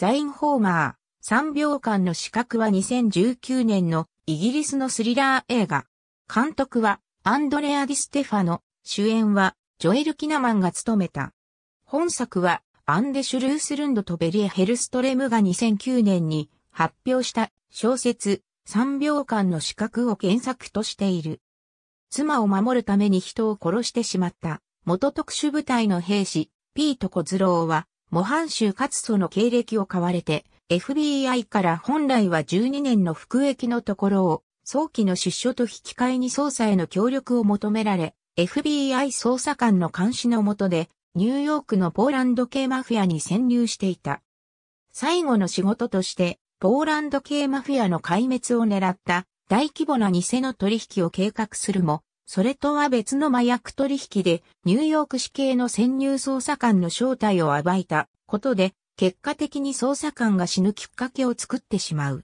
ザインホーマー、3秒間の資格は2019年のイギリスのスリラー映画。監督はアンドレア・ディ・ステファノ、主演はジョエル・キナマンが務めた。本作はアンデ・シュルースルンドとベリエ・ヘルストレムが2009年に発表した小説3秒間の資格を原作としている。妻を守るために人を殺してしまった元特殊部隊の兵士、ピート・コズローは模範集かつその経歴を買われて、FBI から本来は12年の服役のところを、早期の出所と引き換えに捜査への協力を求められ、FBI 捜査官の監視の下で、ニューヨークのポーランド系マフィアに潜入していた。最後の仕事として、ポーランド系マフィアの壊滅を狙った大規模な偽の取引を計画するも、それとは別の麻薬取引でニューヨーク市警の潜入捜査官の正体を暴いたことで、結果的に捜査官が死ぬきっかけを作ってしまう。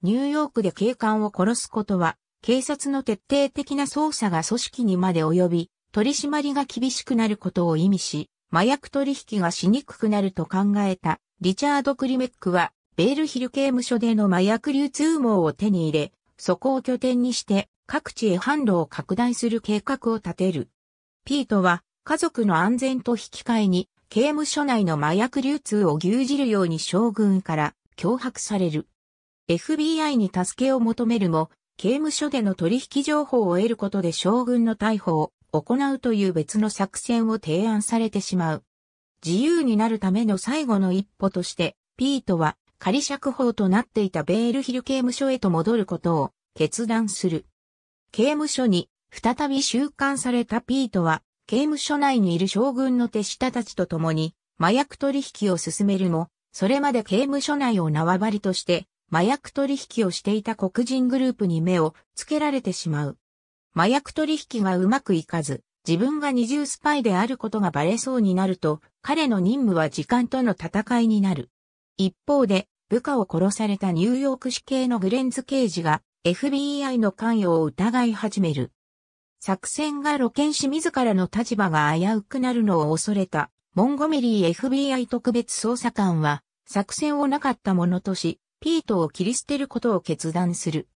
ニューヨークで警官を殺すことは、警察の徹底的な捜査が組織にまで及び、取り締まりが厳しくなることを意味し、麻薬取引がしにくくなると考えた、リチャード・クリメックは、ベールヒル刑務所での麻薬流通網を手に入れ、そこを拠点にして、各地へ販路を拡大する計画を立てる。ピートは家族の安全と引き換えに刑務所内の麻薬流通を牛耳るように将軍から脅迫される。FBI に助けを求めるも、刑務所での取引情報を得ることで将軍の逮捕を行うという別の作戦を提案されてしまう。自由になるための最後の一歩として、ピートは仮釈放となっていたベールヒル刑務所へと戻ることを決断する。刑務所に再び収監されたピートは、刑務所内にいる将軍の手下たちと共に、麻薬取引を進めるも、それまで刑務所内を縄張りとして、麻薬取引をしていた黒人グループに目をつけられてしまう。麻薬取引がうまくいかず、自分が二重スパイであることがバレそうになると、彼の任務は時間との戦いになる。一方で、部下を殺されたニューヨーク市警のグレンズ刑事が、FBI の関与を疑い始める。作戦が露見し自らの立場が危うくなるのを恐れた、モンゴメリー FBI 特別捜査官は、作戦をなかったものとし、ピートを切り捨てることを決断する。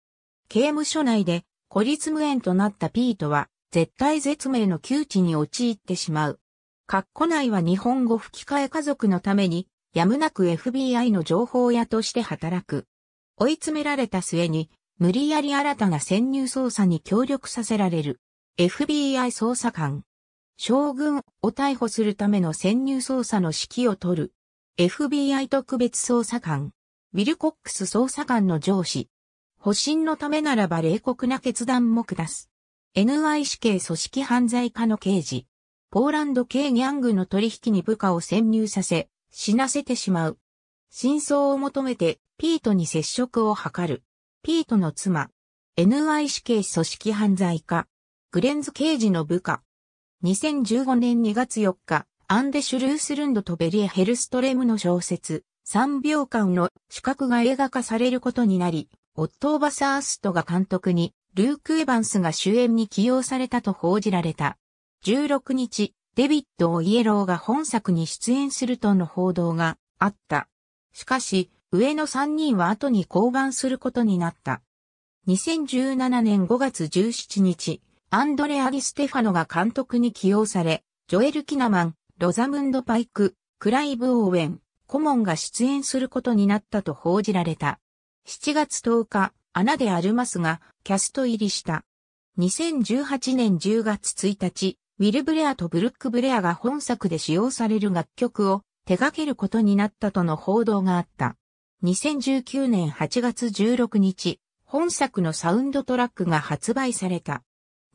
刑務所内で孤立無縁となったピートは、絶対絶命の窮地に陥ってしまう。括弧内は日本語吹き替え家族のために、やむなく FBI の情報屋として働く。追い詰められた末に、無理やり新たな潜入捜査に協力させられる。FBI 捜査官。将軍を逮捕するための潜入捜査の指揮を取る。FBI 特別捜査官。ウィルコックス捜査官の上司。保身のためならば冷酷な決断も下す。NY 死刑組織犯罪課の刑事。ポーランド系ギャングの取引に部下を潜入させ、死なせてしまう。真相を求めてピートに接触を図る。ピートの妻、NICK 組織犯罪家、グレンズ刑事の部下。2015年2月4日、アンデ・シュルースルンドとベリエ・ヘルストレムの小説、3秒間の主角が映画化されることになり、オットー・バサーストが監督に、ルーク・エヴァンスが主演に起用されたと報じられた。16日、デビッド・オイエローが本作に出演するとの報道があった。しかし、上の3人は後に降板することになった。2017年5月17日、アンドレア・ディ・ステファノが監督に起用され、ジョエル・キナマン、ロザムンド・パイク、クライブ・オーウェン、コモンが出演することになったと報じられた。7月10日、穴であルマスが、キャスト入りした。2018年10月1日、ウィル・ブレアとブルック・ブレアが本作で使用される楽曲を手掛けることになったとの報道があった。2019年8月16日、本作のサウンドトラックが発売された。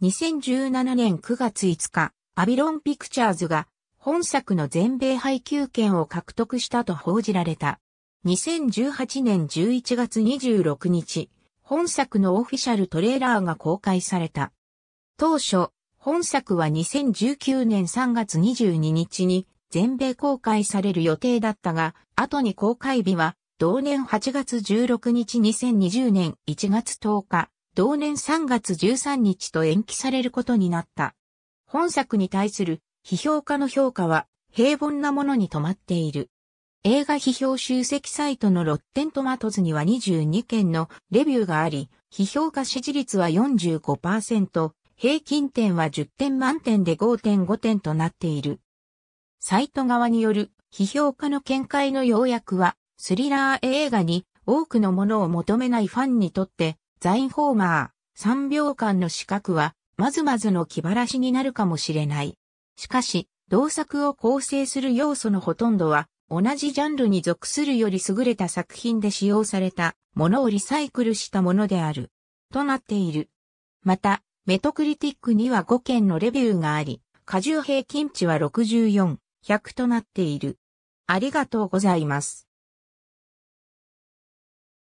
2017年9月5日、アビロンピクチャーズが本作の全米配給権を獲得したと報じられた。2018年11月26日、本作のオフィシャルトレーラーが公開された。当初、本作は2019年3月22日に全米公開される予定だったが、後に公開日は同年8月16日2020年1月10日、同年3月13日と延期されることになった。本作に対する批評家の評価は平凡なものに止まっている。映画批評集積サイトのロッテントマトズには22件のレビューがあり、批評家支持率は45%、平均点は10点満点で5.5点となっている。サイト側による批評家の見解の要約はスリラー映画に多くのものを求めないファンにとって、ザインホーマー3秒間の資格は、まずまずの気晴らしになるかもしれない。しかし、同作を構成する要素のほとんどは、同じジャンルに属するより優れた作品で使用されたものをリサイクルしたものである。となっている。また、メトクリティックには5件のレビューがあり、過重平均値は64、100となっている。ありがとうございます。